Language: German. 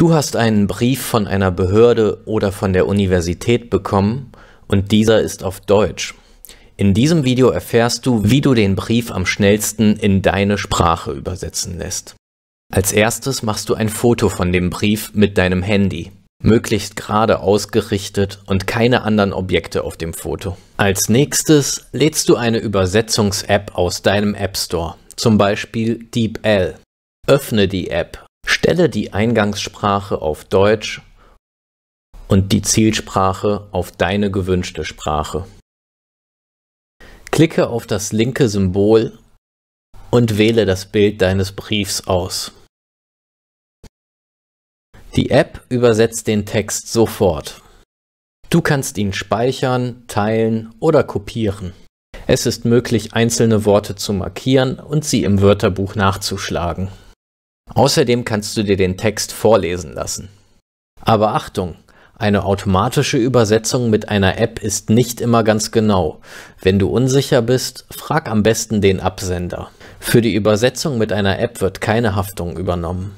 Du hast einen Brief von einer Behörde oder von der Universität bekommen und dieser ist auf Deutsch. In diesem Video erfährst du, wie du den Brief am schnellsten in deine Sprache übersetzen lässt. Als erstes machst du ein Foto von dem Brief mit deinem Handy. Möglichst gerade ausgerichtet und keine anderen Objekte auf dem Foto. Als nächstes lädst du eine Übersetzungs-App aus deinem App Store, zum Beispiel DeepL. Öffne die App Stelle die Eingangssprache auf Deutsch und die Zielsprache auf deine gewünschte Sprache. Klicke auf das linke Symbol und wähle das Bild deines Briefs aus. Die App übersetzt den Text sofort. Du kannst ihn speichern, teilen oder kopieren. Es ist möglich, einzelne Worte zu markieren und sie im Wörterbuch nachzuschlagen. Außerdem kannst du dir den Text vorlesen lassen. Aber Achtung, eine automatische Übersetzung mit einer App ist nicht immer ganz genau. Wenn du unsicher bist, frag am besten den Absender. Für die Übersetzung mit einer App wird keine Haftung übernommen.